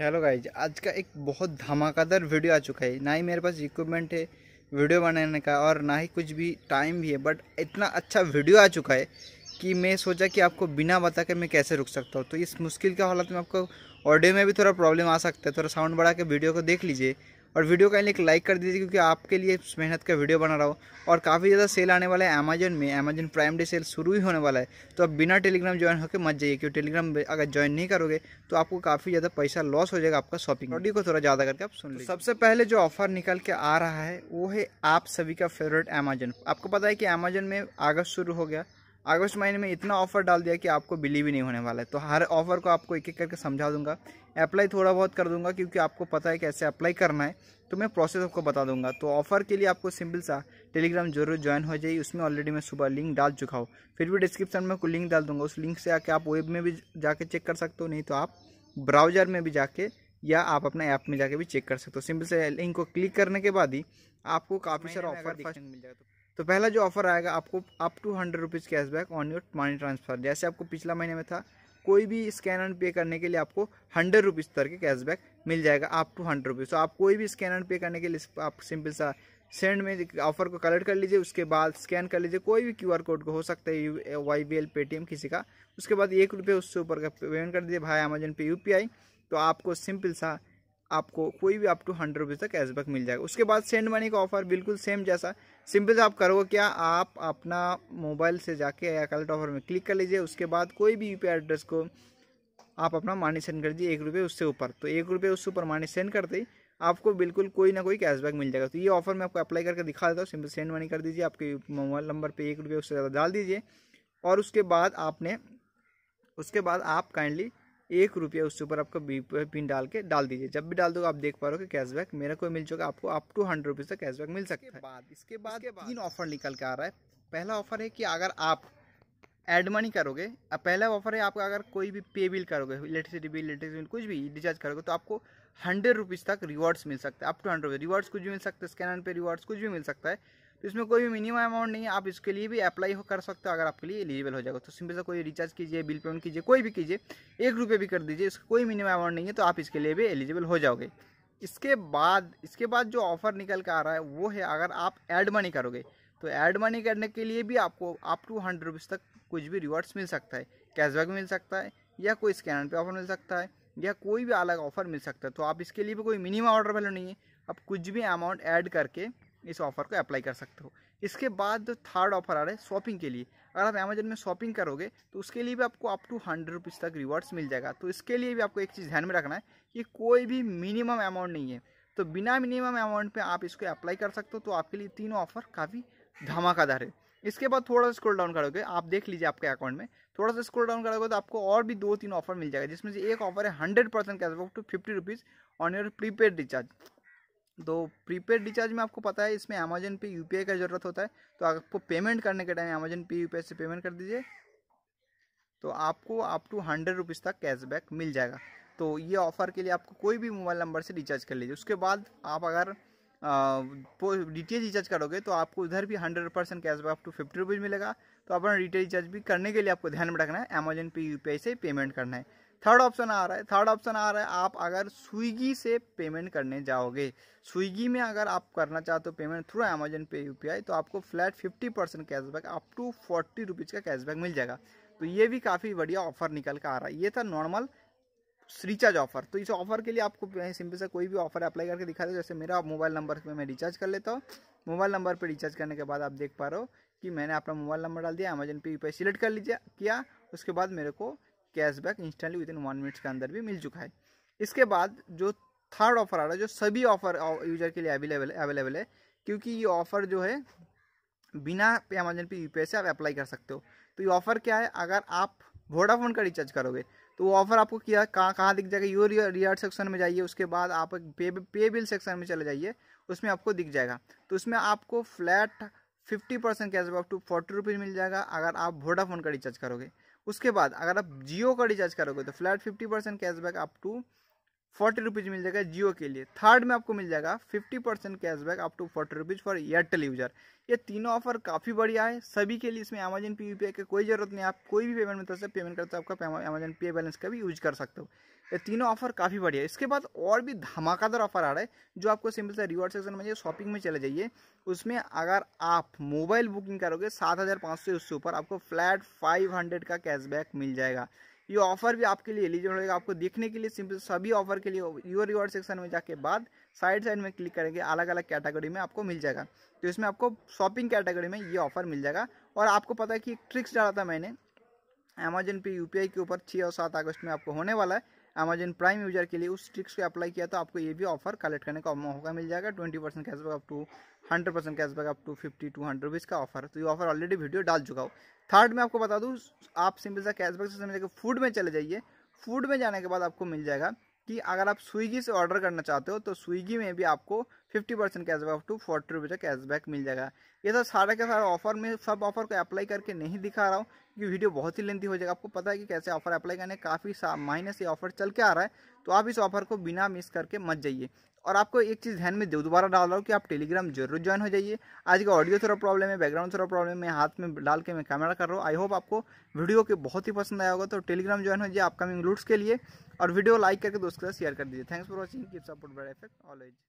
Hello guys आज का एक बहुत धमाकेदार वीडियो आ चुका है ना ही मेरे पास इक्विपमेंट है वीडियो बनाने का और ना ही कुछ भी टाइम भी है बट इतना अच्छा वीडियो आ चुका है कि मैं सोचा कि आपको बिना बता के मैं कैसे रुक सकता हूँ तो इस मुश्किल के हालत में आपको ऑडियो में भी थोड़ा प्रॉब्लम आ सकता है थोड़ा साउंड बढ़ा के वीडियो को देख लीजिए और वीडियो का एक लाइक कर दीजिए क्योंकि आपके लिए मेहनत का वीडियो बना रहा हो और काफ़ी ज़्यादा सेल आने वाला है अमेजन में अमेजन प्राइम डे सेल शुरू ही होने वाला है तो आप बिना टेलीग्राम ज्वाइन होकर मत जाइए क्योंकि टेलीग्राम अगर ज्वाइन नहीं करोगे तो आपको काफ़ी ज़्यादा पैसा लॉस हो जाएगा आपका शॉपिंग ऑडियो को थोड़ा ज़्यादा करके आप सुन लीजिए सबसे पहले जो ऑफर निकल के आ रहा है वो है आप सभी का फेवरेट अमेजन आपको पता है कि अमेजन में अगस्त शुरू हो गया अगस्त महीने में इतना ऑफर डाल दिया कि आपको बिलीव ही नहीं होने वाला है तो हर ऑफर को आपको एक एक करके समझा दूंगा अप्लाई थोड़ा बहुत कर दूंगा क्योंकि आपको पता है कैसे अप्लाई करना है तो मैं प्रोसेस आपको बता दूंगा तो ऑफर के लिए आपको सिंपल सा टेलीग्राम जरूर ज्वाइन हो जाइए उसमें ऑलरेडी मैं सुबह लिंक डाल चुका हूँ फिर भी डिस्क्रिप्शन में कोई लिंक डाल दूंगा उस लिंक से आके आप वेब में भी जाके चेक कर सकते हो नहीं तो आप ब्राउजर में भी जाके या आप अपने ऐप में जाके भी चेक कर सकते हो सिंपल से लिंक को क्लिक करने के बाद ही आपको काफ़ी सारा ऑफर मिल जाएगा तो। तो पहला जो ऑफर आएगा आपको up to hundred rupees cashback on your money transfer जैसे आपको पिछला महीने में था कोई भी स्कैन एंड पे करने के लिए आपको हंड्रेड रुपीज़ तक के कैशबैक मिल जाएगा अप टू हंड्रेड रुपीज़ तो आप कोई भी स्कैन एंड पे करने के लिए आप सिंपल सा सेंड में ऑफर को कलेक्ट कर लीजिए उसके बाद स्कैन कर लीजिए कोई भी क्यूआर कोड को हो सकता है U Y B L Paytm किसी का उसके बाद एक रुपये उससे ऊपर का पेमेंट कर दीजिए भाई अमेजन पे यूपीआई तो आपको सिंपल सा आपको कोई भी अप टू हंड्रेड रुपीज़ तक कैशबैक मिल जाएगा उसके बाद सेंड मनी का ऑफर बिल्कुल सेम जैसा सिंपल से आप करोगे क्या आप अपना मोबाइल से जाके या कलेक्ट ऑफर में क्लिक कर लीजिए उसके बाद कोई भी यू एड्रेस को आप अपना मानी सेंड कर दीजिए एक रुपये उससे ऊपर तो एक रुपये उससे ऊपर मानी सेंड करते ही आपको बिल्कुल कोई ना कोई कैशबैक मिल जाएगा तो ये ऑफर मैं आपको अप्लाई करके दिखा देता हूँ सिंपल सेंड मनी कर दीजिए आपके मोबाइल नंबर पर एक रुपये उससे ज़्यादा डाल दीजिए और उसके बाद आपने उसके बाद आप काइंडली एक रुपया उससे ऊपर आपका बी पिन डाल के डाल दीजिए जब भी डाल दोगे आप देख पा रहे हो कैशबैक मेरे को मिल चुका आपको अप टू हंड्रेड रुपीज़ का कैशबैक मिल सकता है बाद इसके बाद तीन ऑफर निकल के आ रहा है पहला ऑफर है कि अगर आप एड मनी करोगे अब पहला ऑफर है आपका अगर कोई भी पे बिल करोगे इलेक्ट्रिसिटी बिल इलेक्ट्रिसिटी बिल कुछ भी रिचार्ज करोगे तो आपको हंड्रेड रुपीज़ तक रिवॉर्ड्स मिल सकते हैं अप टू हंड्रेड रिवॉर्ड्स कुछ भी मिल सकते हैं स्कैनर पे रिवॉर्ड्स कुछ भी मिल सकता है तो इसमें कोई भी मिनिमम अमाउंट नहीं है आप इसके लिए भी अप्लाई हो कर सकते हो अगर आपके लिए एलिजिबल हो जाएगा तो सिंपल से कोई रिचार्ज कीजिए बिल पेमेंट कीजिए कोई भी कीजिए एक रुपये भी कर दीजिए इसका कोई मिनिमम अमाउंट नहीं है तो आप इसके लिए भी एलिजिबल हो जाओगे इसके बाद इसके बाद जो ऑफर निकल के आ रहा है वो है अगर आप एड मनी करोगे तो एड मनी करने के लिए भी आपको आप टू हंड्रेड रुपीज़ तक कुछ भी रिवॉर्ड्स मिल सकता है कैशबैक मिल सकता है या कोई स्कैनर पे ऑफर मिल सकता है या कोई भी अलग ऑफर मिल सकता है तो आप इसके लिए भी कोई मिनिमम ऑर्डर वैल्यू नहीं है आप कुछ भी अमाउंट ऐड करके इस ऑफ़र को अप्लाई कर सकते हो इसके बाद जो थर्ड ऑफर आ रहा है शॉपिंग के लिए अगर आप अमेजन में शॉपिंग करोगे तो उसके लिए भी आपको अप टू हंड्रेड रुपीज़ तक रिवॉर्ड्स मिल जाएगा तो इसके लिए भी आपको एक चीज़ ध्यान में रखना है कि कोई भी मिनिमम अमाउंट नहीं है तो बिना मिनिमम अमाउंट पर आप इसको अप्लाई कर सकते हो तो आपके लिए तीनों ऑफर काफ़ी धमाकादार है इसके बाद थोड़ा सा स्क्रॉल डाउन करोगे आप देख लीजिए आपके अकाउंट में थोड़ा सा स्क्रॉल डाउन करोगे तो आपको और भी दो तीन ऑफर मिल जाएगा जिसमें से एक ऑफर है हंड्रेड परसेंट कैसे to fifty rupees on your prepaid recharge तो प्रीपेड रिचार्ज में आपको पता है इसमें अमेजन पे यू का ज़रूरत होता है तो आपको पेमेंट करने के टाइम अमेजन पे यू से पेमेंट कर दीजिए तो आपको अप टू हंड्रेड रुपीज़ तक कैशबैक मिल जाएगा तो ये ऑफ़र के लिए आपको कोई भी मोबाइल नंबर से रिचार्ज कर लीजिए उसके बाद आप अगर रिटेल रिचार्ज करोगे तो आपको उधर भी hundred percent cashback up to fifty rupees मिलेगा तो अपना रिटेल रिचार्ज भी करने के लिए आपको ध्यान में रखना है अमेजन पे यू से पेमेंट करना है थर्ड ऑप्शन आ रहा है थर्ड ऑप्शन आ रहा है आप अगर स्विगी से पेमेंट करने जाओगे स्विगी में अगर आप करना चाहते हो पेमेंट थ्रू अमेजन पे यू तो आपको flat fifty percent cashback up to forty rupees का कैशबैक मिल जाएगा तो ये भी काफ़ी बढ़िया ऑफर निकल कर आ रहा है ये था नॉर्मल रिचार्ज ऑफर तो इस ऑफर के लिए आपको सिंपल से कोई भी ऑफर अप्लाई करके दिखा दो जैसे मेरा मोबाइल नंबर पर मैं रिचार्ज कर लेता हूँ मोबाइल नंबर पर रिचार्ज करने के बाद आप देख पा रहे हो कि मैंने अपना मोबाइल नंबर डाल दिया अमेजन पे यू सिलेक्ट कर लीजिए किया उसके बाद मेरे को cashback instantly within one minutes के अंदर भी मिल चुका है इसके बाद जो थर्ड ऑफर आ रहा है जो सभी ऑफर यूजर के लिए अवेलेबल अवेलेबल है क्योंकि ये ऑफर जो है बिना अमेजन पे यू से आप अप्लाई कर सकते हो तो ये ऑफर क्या है अगर आप वोडाफोन का रिचार्ज करोगे तो वो ऑफर आपको किया कहाँ कहाँ दिख जाएगा यू रियार्ड सेक्शन में जाइए उसके बाद आप पे पे बिल सेक्शन में चले जाइए उसमें आपको दिख जाएगा तो उसमें आपको flat fifty percent cashback to forty rupees मिल जाएगा अगर आप वोडाफोन का रिचार्ज करोगे उसके बाद अगर आप जियो का रिचार्ज करोगे तो flat fifty percent cashback up to forty rupees मिल जाएगा जियो के लिए थर्ड में आपको मिल जाएगा fifty percent cashback up to forty rupees for Airtel user ये तीनों ऑफर काफ़ी बढ़िया है सभी के लिए इसमें अमेजन पे यू की कोई ज़रूरत नहीं आप कोई भी पेमेंट मेथड से पेमेंट करते हो आपका अमेजन पे बैलेंस का भी यूज कर सकते हो ये तीनों ऑफर काफ़ी बढ़िया है इसके बाद और भी धमाकेदार ऑफर आ रहा है जो आपको सिंपल से रिवॉर्ड सेक्शन में शॉपिंग में चले जाइए उसमें अगर आप मोबाइल बुकिंग करोगे सात हज़ार पाँच सौ उससे ऊपर आपको फ्लैट फाइव हंड्रेड का कैशबैक मिल जाएगा ये ऑफर भी आपके लिए एलिजिबल होगा आपको देखने के लिए सिंपल सभी ऑफर के लिए यूर रिवॉर्ड सेक्शन में जाके बाद साइड साइड में क्लिक करेंगे अलग अलग कैटेगरी में आपको मिल जाएगा तो इसमें आपको शॉपिंग कैटेगरी में ये ऑफर मिल जाएगा और आपको पता है कि ट्रिक्स डाला था मैंने अमेजन पे यू के ऊपर छः और सात अगस्त में आपको होने वाला है अमेजन प्राइम यूजर के लिए उस ट्रिक्स को अप्लाई किया तो आपको ये भी ऑफर कलेक्ट करने का मौका मिल जाएगा twenty percent cashback up to hundred percent cashback up to fifty to hundred rupees का ऑफर तो ये ऑफर ऑलरेडी वीडियो डाल चुका हो थर्ड में आपको बता दूँ आप सिंपल सा कैशबैक से समझ फूड में चले जाइए फूड में जाने के बाद आपको मिल जाएगा कि अगर आप स्विगी से ऑर्डर करना चाहते हो तो स्विगी में भी आपको 50 percent cashback up to forty rupees का कैशबैक मिल जाएगा ये सब सारे के सारे ऑफर में सब ऑफर को अप्लाई करके नहीं दिखा रहा हूँ क्योंकि वीडियो बहुत ही लेंथी हो जाएगा आपको पता है कि कैसे ऑफर अप्लाई करने काफ़ी महीने से ऑफर चल के आ रहा है तो आप इस ऑफर को बिना मिस करके मत जाइए और आपको एक चीज़ ध्यान में दोबारा डाल रहा हूँ कि आप टेलीग्राम जरूर ज्वाइन हो जाइए आज का ऑडियो थोड़ा प्रॉब्लम है बैकग्राउंड थोड़ा प्रॉब्लम है हाथ में डाल के मैं कैमरा कर रहा हूँ आई होप आपको वीडियो के बहुत ही पसंद आया होगा तो टेलीग्राम ज्वाइन हो जाइए अपकमिंग लूट्स के लिए और वीडियो लाइक करके दोस्तों के साथ शेयर कर दीजिए thanks for watching keep support बड़ा इफेक्ट ऑलवेज